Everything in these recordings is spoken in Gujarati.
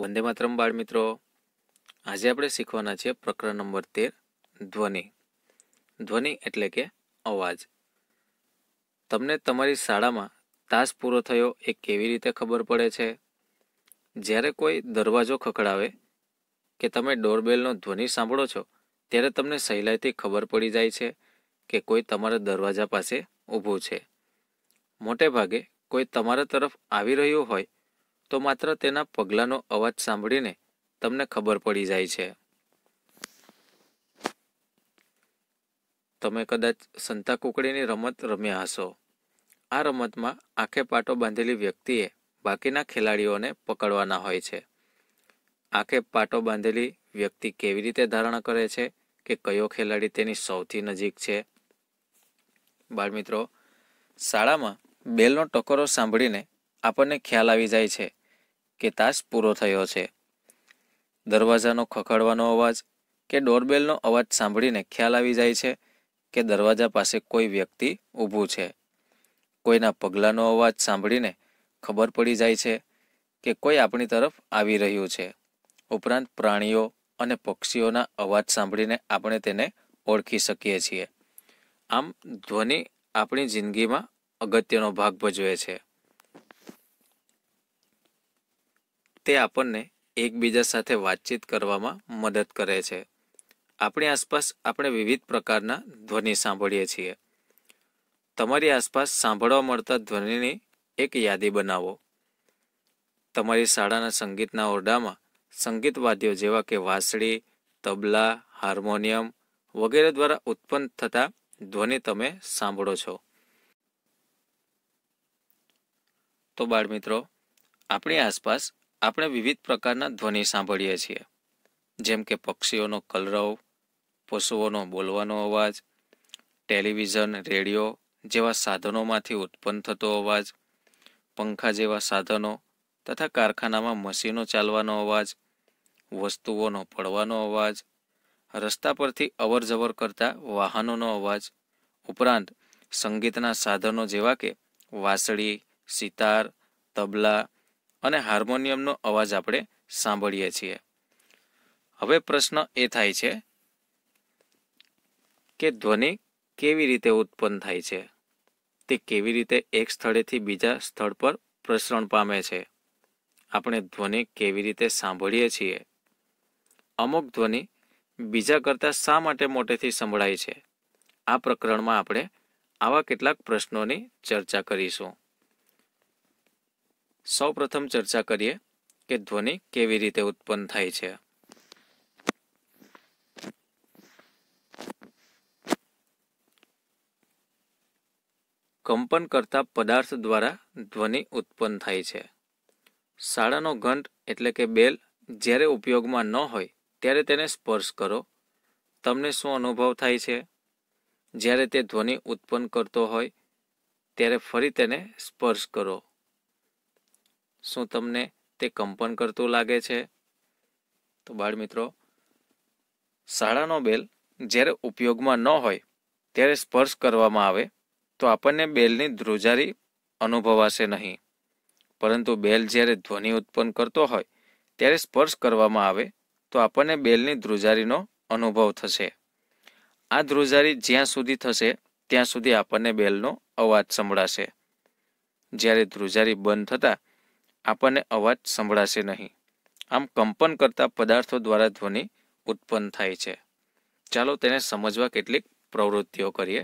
વંદે માતરમ બાળ મિત્રો આજે આપણે શીખવાના છીએ પ્રકરણ નંબર તેર ધ્વનિ ધ્વનિ એટલે કે અવાજ તમને તમારી શાળામાં તાસ પૂરો થયો એ કેવી રીતે ખબર પડે છે જ્યારે કોઈ દરવાજો ખખડાવે કે તમે ડોરબેલનો ધ્વનિ સાંભળો છો ત્યારે તમને સહેલાઈથી ખબર પડી જાય છે કે કોઈ તમારા દરવાજા પાસે ઊભું છે મોટે ભાગે કોઈ તમારા તરફ આવી રહ્યું હોય તો માત્ર તેના પગલાંનો અવાજ સાંભળીને તમને ખબર પડી જાય છે તમે કદાચ સંતા કુકડીની રમત રમ્યા હશો આ રમતમાં આંખે પાટો બાંધેલી વ્યક્તિએ બાકીના ખેલાડીઓને પકડવાના હોય છે આંખે પાટો બાંધેલી વ્યક્તિ કેવી રીતે ધારણા કરે છે કે કયો ખેલાડી તેની સૌથી નજીક છે બાળમિત્રો શાળામાં બેલનો ટકોરો સાંભળીને આપણને ખ્યાલ આવી જાય છે કે તાસ પૂરો થયો છે દરવાજાનો ખખડવાનો અવાજ કે ડોરબેલનો અવાજ સાંભળીને ખ્યાલ આવી જાય છે કે દરવાજા પાસે કોઈ વ્યક્તિ ઊભું છે કોઈના પગલાંનો અવાજ સાંભળીને ખબર પડી જાય છે કે કોઈ આપણી તરફ આવી રહ્યું છે ઉપરાંત પ્રાણીઓ અને પક્ષીઓના અવાજ સાંભળીને આપણે તેને ઓળખી શકીએ છીએ આમ ધ્વનિ આપણી જિંદગીમાં અગત્યનો ભાગ ભજવે છે તે આપણને એકબીજા સાથે વાતચીત કરવામાં મદદ કરે છે આપણી આસપાસ આપણે વિવિધ પ્રકારના ધ્વનિ સાંભળીએ છીએ તમારી આસપાસ સાંભળવા મળતા ધ્વનિની એક યાદી બનાવો તમારી શાળાના સંગીતના ઓરડામાં સંગીતવાદ્યો જેવા કે વાંસળી તબલા હાર્મોનિયમ વગેરે દ્વારા ઉત્પન્ન થતા ધ્વનિ તમે સાંભળો છો તો બાળમિત્રો આપણી આસપાસ આપણે વિવિધ પ્રકારના ધ્વનિ સાંભળીએ છીએ જેમ કે પક્ષીઓનો કલરવ પશુઓનો બોલવાનો અવાજ ટેલિવિઝન રેડિયો જેવા સાધનોમાંથી ઉત્પન્ન થતો અવાજ પંખા જેવા સાધનો તથા કારખાનામાં મશીનો ચાલવાનો અવાજ વસ્તુઓનો પડવાનો અવાજ રસ્તા પરથી અવરજવર કરતા વાહનોનો અવાજ ઉપરાંત સંગીતના સાધનો જેવા કે વાંસળી સિતાર તબલા અને હાર્મોનિયમનો અવાજ આપણે સાંભળીએ છીએ હવે પ્રશ્ન એ થાય છે કે ધ્વનિ કેવી રીતે ઉત્પન્ન થાય છે તે કેવી રીતે એક સ્થળેથી બીજા સ્થળ પર પ્રસરણ પામે છે આપણે ધ્વનિ કેવી રીતે સાંભળીએ છીએ અમુક ધ્વનિ બીજા કરતાં શા માટે મોટેથી સંભળાય છે આ પ્રકરણમાં આપણે આવા કેટલાક પ્રશ્નોની ચર્ચા કરીશું સૌ પ્રથમ ચર્ચા કરીએ કે ધ્વનિ કેવી રીતે ઉત્પન્ન થાય છે કંપન કરતા પદાર્થ દ્વારા ધ્વનિ ઉત્પન્ન થાય છે શાળાનો ઘંટ એટલે કે બેલ જ્યારે ઉપયોગમાં ન હોય ત્યારે તેને સ્પર્શ કરો તમને શું અનુભવ થાય છે જ્યારે તે ધ્વનિ ઉત્પન્ન કરતો હોય ત્યારે ફરી તેને સ્પર્શ કરો શું તમને તે કંપન કરતું લાગે છે તો બાળમિત્રો શાળાનો બેલ જ્યારે ઉપયોગમાં ન હોય ત્યારે સ્પર્શ કરવામાં આવે તો આપણને બેલની ધ્રુજારી અનુભવાશે નહીં પરંતુ બેલ જ્યારે ધ્વનિ ઉત્પન્ન કરતો હોય ત્યારે સ્પર્શ કરવામાં આવે તો આપણને બેલની ધ્રુજારીનો અનુભવ થશે આ ધ્રુજારી જ્યાં સુધી થશે ત્યાં સુધી આપણને બેલનો અવાજ સંભળાશે જ્યારે ધ્રુજારી બંધ થતાં આપણને અવાજ સંભળાશે નહીં આમ કંપન કરતા પદાર્થો દ્વારા ધ્વનિ ઉત્પન્ન થાય છે ચાલો તેને સમજવા કેટલીક પ્રવૃત્તિઓ કરીએ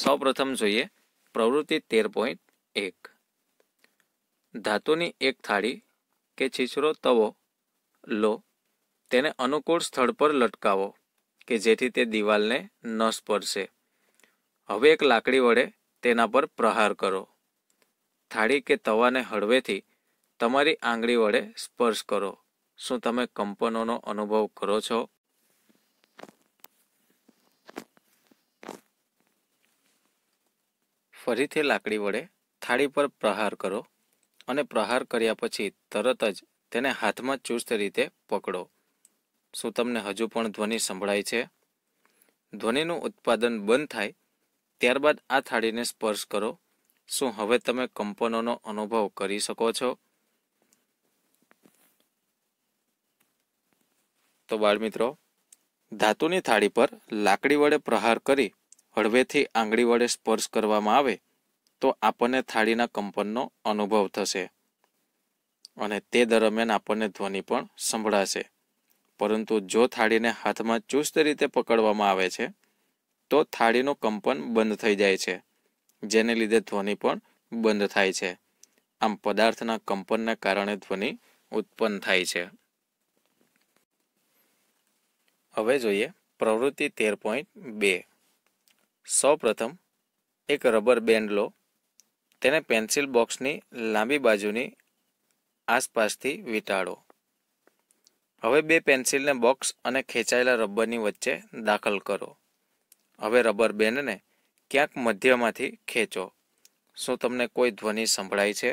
સૌપ્રથમ જોઈએ પ્રવૃત્તિ તેર પોઈન્ટ એક ધાતુની એક થાળી કે છીછરો તવો લો તેને અનુકૂળ સ્થળ પર લટકાવો કે જેથી તે દિવાલને ન સ્પર્શે હવે એક લાકડી વડે તેના પર પ્રહાર કરો થાળી કે તવાને હળવેથી તમારી આંગળી વડે સ્પર્શ કરો શું તમે કંપનોનો અનુભવ કરો છો ફરીથી લાકડી વડે થાળી પર પ્રહાર કરો અને પ્રહાર કર્યા પછી તરત જ તેને હાથમાં ચુસ્ત રીતે પકડો શું તમને હજુ પણ ધ્વનિ સંભળાય છે ધ્વનિનું ઉત્પાદન બંધ થાય ત્યારબાદ આ થાળીને સ્પર્શ કરો શું હવે તમે કંપનોનો અનુભવ કરી શકો છો તો બાળમિત્રો ધાતુની થાળી પર લાકડી વડે પ્રહાર કરી હળવેથી આંગળી વડે સ્પર્શ કરવામાં આવે તો આપણને થાળીના કંપનનો અનુભવ થશે અને તે દરમિયાન આપણને ધ્વનિ પણ સંભળાશે પરંતુ જો થાળીને હાથમાં ચુસ્ત રીતે પકડવામાં આવે છે તો થાળીનું કંપન બંધ થઈ જાય છે જેને લીધે ધ્વનિ પણ બંધ થાય છે આમ પદાર્થના કંપનના કારણે ધ્વનિ ઉત્પન્ન થાય છે હવે જોઈએ પ્રવૃત્તિ તેર પોઈન્ટ બે સૌપ્રથમ એક રબર બેન્ડ લો તેને પેન્સિલ બોક્સની લાંબી બાજુની આસપાસથી વીંટાળો હવે બે પેન્સિલને બોક્સ અને ખેંચાયેલા રબરની વચ્ચે દાખલ કરો હવે રબર બેન્ડને ક્યાંક મધ્યમાંથી ખેંચો શું તમને કોઈ ધ્વનિ સંભળાય છે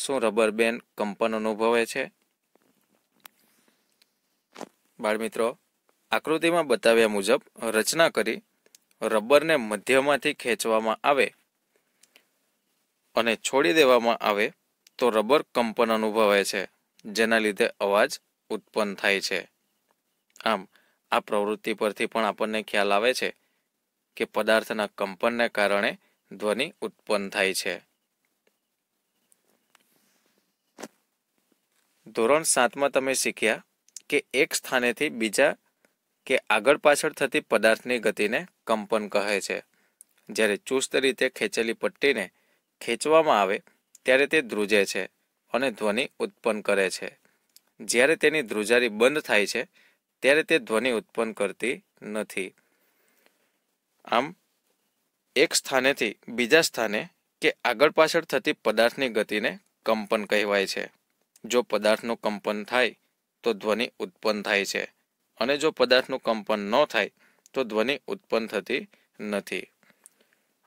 શું રબર બેન્ડ કંપન અનુભવે છે બાળમિત્રો આકૃતિમાં બતાવ્યા મુજબ રચના કરી રબરને મધ્યમાંથી ખેંચવામાં આવે અને છોડી દેવામાં આવે તો રબર કંપન અનુભવે છે જેના લીધે અવાજ ઉત્પન્ન થાય છે આમ આ પ્રવૃત્તિ પરથી પણ આપણને ખ્યાલ આવે છે કે પદાર્થના કંપનને કારણે ધ્વનિ ઉત્પન્ન થાય છે ધોરણ સાતમાં તમે શીખ્યા કે એક સ્થાનેથી બીજા કે આગળ પાછળ થતી પદાર્થની ગતિને કંપન કહે છે જ્યારે ચુસ્ત રીતે ખેંચેલી પટ્ટીને ખેંચવામાં આવે ત્યારે તે ધ્રુજે છે અને ધ્વનિ ઉત્પન્ન કરે છે જ્યારે તેની ધ્રુજારી બંધ થાય છે ત્યારે તે ધ્વનિ ઉત્પન્ન કરતી નથી આમ એક સ્થાનેથી બીજા સ્થાને કે આગળ પાછળ થતી પદાર્થની ગતિને કંપન કહેવાય છે જો પદાર્થનું કંપન થાય તો ધ્વનિ ઉત્પન્ન થાય છે અને જો પદાર્થનું કંપન ન થાય તો ધ્વનિ ઉત્પન્ન થતી નથી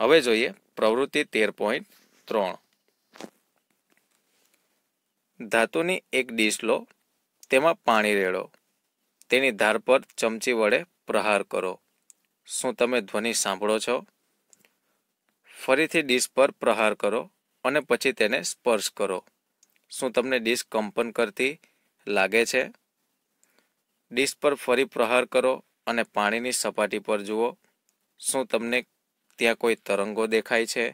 હવે જોઈએ પ્રવૃત્તિ તેર પોઈન્ટ ત્રણ ધાતુની એક ડીશ લો તેમાં પાણી રેડો તેની ધાર પર ચમચી વડે પ્રહાર કરો શું તમે ધ્વનિ સાંભળો છો ફરીથી ડિસ્ક પર પ્રહાર કરો અને પછી તેને સ્પર્શ કરો શું તમને ડિસ્ક કંપન કરતી લાગે છે ડિસ્ક પર ફરી પ્રહાર કરો અને પાણીની સપાટી પર જુઓ શું તમને ત્યાં કોઈ તરંગો દેખાય છે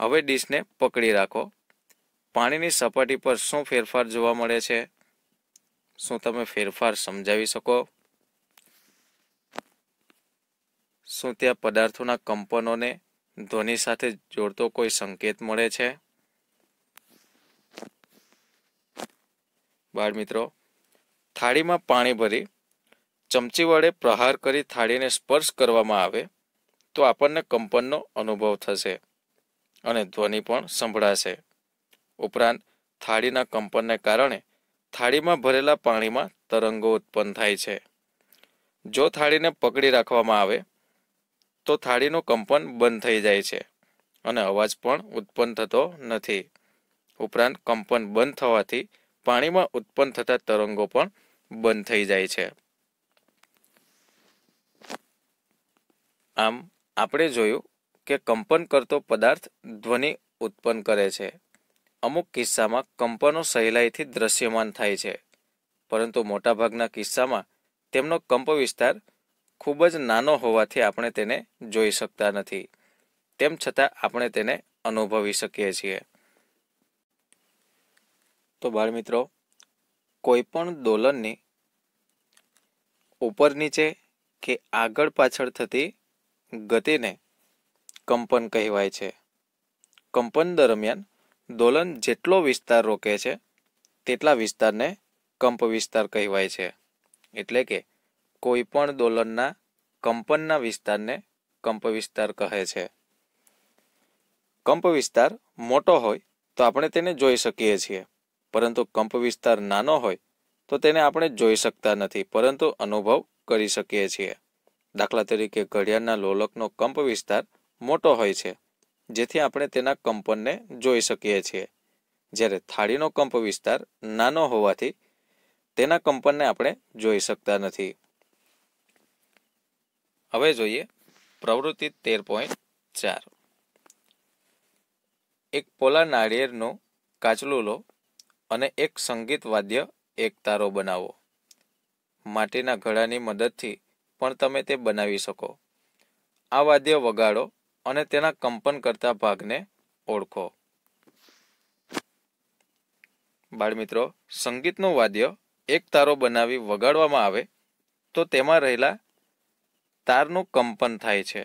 હવે ડીશને પકડી રાખો પાણીની સપાટી પર શું ફેરફાર જોવા મળે છે શું તમે ફેરફાર સમજાવી શકો શું ત્યાં પદાર્થોના કંપનોને ધ્વનિ સાથે જોડતો કોઈ સંકેત મળે છે બાળ મિત્રો થાળીમાં પાણી ભરી ચમચી વડે પ્રહાર કરી થાળીને સ્પર્શ કરવામાં આવે તો આપણને કંપનનો અનુભવ થશે અને ધ્વનિ પણ સંભળાશે ઉપરાંત થાળીના કંપનને કારણે થાળીમાં ભરેલા પાણીમાં તરંગો ઉત્પન્ન થાય છે જો થાળીને પકડી રાખવામાં આવે તો થાળીનું કંપન બંધ થઈ જાય છે અને અવાજ પણ ઉત્પન્ન થતો નથી ઉપરાંત કંપન બંધ થવાથી પાણીમાં ઉત્પન્ન થતા તરંગો પણ બંધ થઈ જાય છે આમ આપણે જોયું કે કંપન કરતો પદાર્થ ધ્વનિ ઉત્પન્ન કરે છે અમુક કિસ્સામાં કંપનો સહેલાઈથી દ્રશ્યમાન થાય છે પરંતુ મોટાભાગના કિસ્સામાં તેમનો કંપ વિસ્તાર ખૂબ જ નાનો હોવાથી આપણે તેને જોઈ શકતા નથી તેમ છતાં આપણે તેને અનુભવી શકીએ છીએ તો બાળ મિત્રો કોઈપણ દોલનની ઉપર નીચે કે આગળ પાછળ થતી ગતિને કંપન કહેવાય છે કંપન દરમિયાન દોલન જેટલો વિસ્તાર રોકે છે તેટલા વિસ્તારને કંપ વિસ્તાર કહેવાય છે એટલે કે કોઈપણ દોલનના કંપનના વિસ્તારને કંપ વિસ્તાર કહે છે કંપ વિસ્તાર મોટો હોય તો આપણે તેને જોઈ શકીએ છીએ પરંતુ કંપ વિસ્તાર નાનો હોય તો તેને આપણે જોઈ શકતા નથી પરંતુ અનુભવ કરી શકીએ છીએ દાખલા તરીકે ઘડિયાળના લોલકનો કંપ વિસ્તાર મોટો હોય છે જેથી આપણે તેના કંપનને જોઈ શકીએ છીએ જ્યારે થાળીનો કંપ વિસ્તાર નાનો હોવાથી તેના કંપનને આપણે જોઈ શકતા નથી હવે જોઈએ પ્રવૃત્તિ તેર પોઈન્ટ ચાર એક પોલા નાળિયેરનું કાચલું લો અને એક સંગીત વાદ્ય એકતારો બનાવો માટીના ઘડાની મદદથી પણ તમે તે બનાવી શકો આ વાદ્ય વગાડો અને તેના કંપન કરતા ભાગને ઓળખો બાળમિત્રો સંગીતનું વાદ્ય એક તારો બનાવી વગાડવામાં આવે તો તેમાં રહેલા તારનું કંપન થાય છે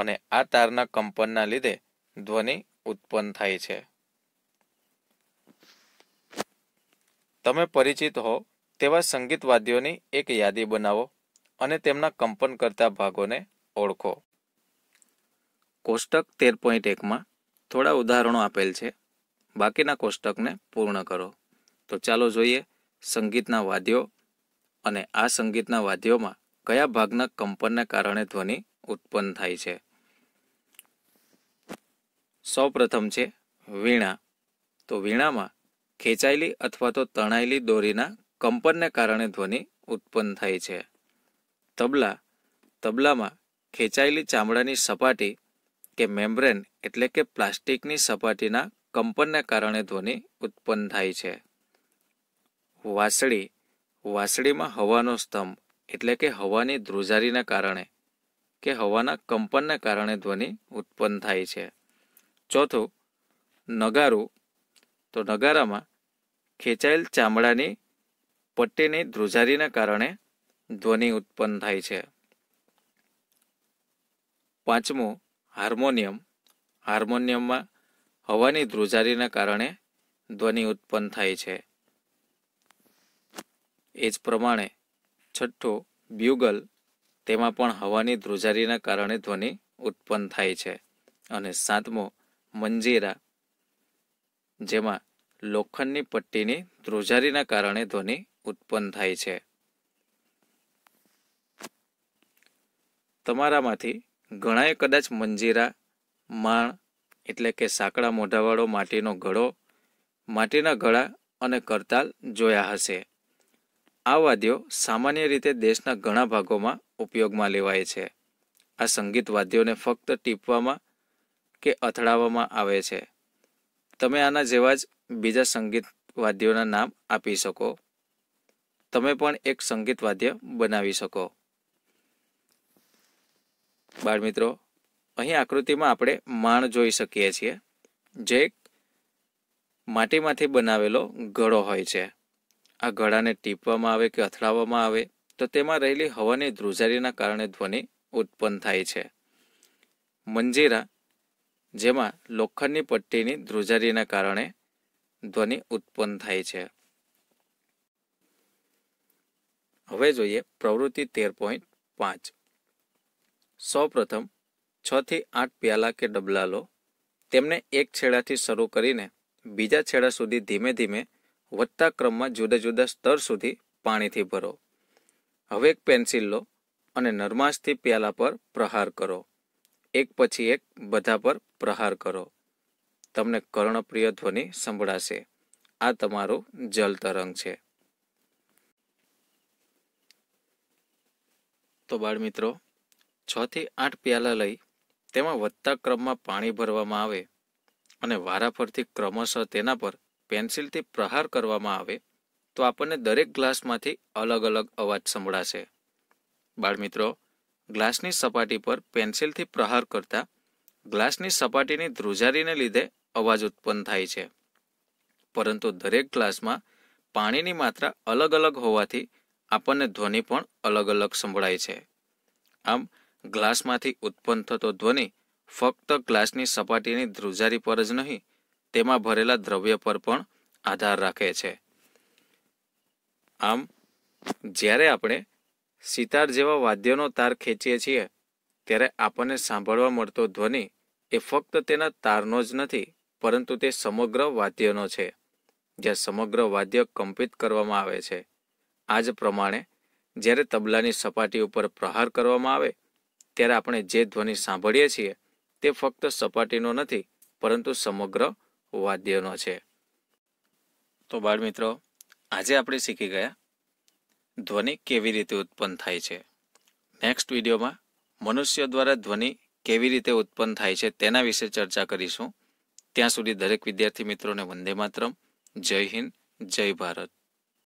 અને આ તારના કંપનના લીધે ધ્વનિ ઉત્પન્ન થાય છે તમે પરિચિત હો તેવા સંગીત વાદ્યોની એક યાદી બનાવો અને તેમના કંપન કરતા ભાગોને ઓળખો કોષ્ટક તેર પોઈન્ટ એકમાં થોડા ઉદાહરણો આપેલ છે બાકીના કોષ્ટકને પૂર્ણ કરો તો ચાલો જોઈએ સંગીતના વાદ્યો અને આ સંગીતના વાદ્યોમાં કયા ભાગના કંપનને કારણે ધ્વનિ ઉત્પન્ન થાય છે સૌપ્રથમ છે વીણા તો વીણામાં ખેંચાયેલી અથવા તો તણાયેલી દોરીના કંપનને કારણે ધ્વનિ ઉત્પન્ન થાય છે તબલા તબલામાં ખેંચાયેલી ચામડાની સપાટી કે મેમ્બ્રેન એટલે કે પ્લાસ્ટિકની સપાટીના કંપનને કારણે ધ્વનિ ઉત્પન્ન થાય છે વાસળી વાસળીમાં હવાનો સ્તંભ એટલે કે હવાની ધ્રુજારીના કારણે કે હવાના કંપનને કારણે ધ્વનિ ઉત્પન્ન થાય છે ચોથું નગારું તો નગારામાં ખેંચાયેલ ચામડાની પટ્ટીની ધ્રુજારીના કારણે ધ્વનિ ઉત્પન્ન થાય છે પાંચમું હાર્મોનિયમ હાર્મોનિયમમાં હવાની ધ્રુજારીના કારણે ધ્વનિ ઉત્પન્ન થાય છે એ જ પ્રમાણે છઠ્ઠો બ્યુગલ તેમાં પણ હવાની ધ્રુજારીના કારણે ધ્વનિ ઉત્પન્ન થાય છે અને સાતમો મંજીરા જેમાં લોખંડની પટ્ટીની ધ્રુજારીના કારણે ધ્વનિ ઉત્પન્ન થાય છે તમારામાંથી ઘણાએ કદાચ મંજીરા માણ એટલે કે સાંકડા મોઢાવાળો માટીનો ઘડો માટીના ઘડા અને કરતાલ જોયા હશે આ વાદ્યો સામાન્ય રીતે દેશના ઘણા ભાગોમાં ઉપયોગમાં લેવાય છે આ સંગીત વાદ્યોને ફક્ત ટીપવામાં કે અથડાવવામાં આવે છે તમે આના જેવા જ બીજા સંગીત વાદ્યોના નામ આપી શકો તમે પણ એક સંગીત વાદ્ય બનાવી શકો બાળમિત્રો અહીં આકૃતિમાં આપણે માણ જોઈ શકીએ છીએ જે એક માટીમાંથી બનાવેલો ઘડો હોય છે આ ગળાને ટીપવામાં આવે કે અથડાવવામાં આવે તો તેમાં રહેલી હવાની ધ્રુજારીના કારણે ધ્વનિ ઉત્પન્ન થાય છે મંજીરા જેમાં લોખંડની પટ્ટીની ધ્રુજારીના કારણે ધ્વનિ ઉત્પન્ન થાય છે હવે જોઈએ પ્રવૃત્તિ તેર પોઈન્ટ પાંચ સૌપ્રથમ છથી આઠ પ્યાલા કે ડબલા લો તેમને એક છેડાથી શરૂ કરીને બીજા છેડા સુધી ધીમે ધીમે વધતા ક્રમમાં જુદા જુદા સ્તર સુધી પાણીથી ભરો હવે એક પેન્સિલ લો અને નરમાશથી પ્યાલા પર પ્રહાર કરો એક પછી એક બધા પર પ્રહાર કરો તમને કર્ણપ્રિય ધ્વનિ સંભળાશે આ તમારું જલ તરંગ છે તો બાળમિત્રો છથી આઠ પ્યાલા લઈ તેમાં વધતા ક્રમમાં પાણી ભરવામાં આવે અને વારાફરતી ક્રમશઃ તેના પર પેન્સિલથી પ્રહાર કરવામાં આવે તો આપણને દરેક ગ્લાસમાંથી અલગ અલગ અવાજ સંભળાશે બાળમિત્રો ગ્લાસની સપાટી પર પેન્સિલથી પ્રહાર કરતાં ગ્લાસની સપાટીની ધ્રુજારીને લીધે અવાજ ઉત્પન્ન થાય છે પરંતુ દરેક ગ્લાસમાં પાણીની માત્રા અલગ અલગ હોવાથી આપણને ધ્વનિ પણ અલગ અલગ સંભળાય છે આમ ગ્લાસમાંથી ઉત્પન્ન થતો ધ્વનિ ફક્ત ગ્લાસની સપાટીની ધ્રુજારી પર જ નહીં તેમાં ભરેલા દ્રવ્ય પર પણ આધાર રાખે છે આમ જ્યારે આપણે સિતાર જેવા વાદ્યનો તાર ખેંચીએ છીએ ત્યારે આપણને સાંભળવા મળતો ધ્વનિ એ ફક્ત તેના તારનો જ નથી પરંતુ તે સમગ્ર વાદ્યનો છે જ્યાં સમગ્ર વાદ્ય કંપિત કરવામાં આવે છે આ જ પ્રમાણે જ્યારે તબલાની સપાટી ઉપર પ્રહાર કરવામાં આવે ત્યારે આપણે જે ધ્વનિ સાંભળીએ છીએ તે ફક્ત સપાટીનો નથી પરંતુ સમગ્ર વાદ્યનો છે તો બાળમિત્રો આજે આપણે શીખી ગયા ધ્વનિ કેવી રીતે ઉત્પન્ન થાય છે નેક્સ્ટ વિડીયોમાં મનુષ્ય દ્વારા ધ્વનિ કેવી રીતે ઉત્પન્ન થાય છે તેના વિશે ચર્ચા કરીશું ત્યાં સુધી દરેક વિદ્યાર્થી મિત્રોને વંદે માતરમ જય હિન્દ જય ભારત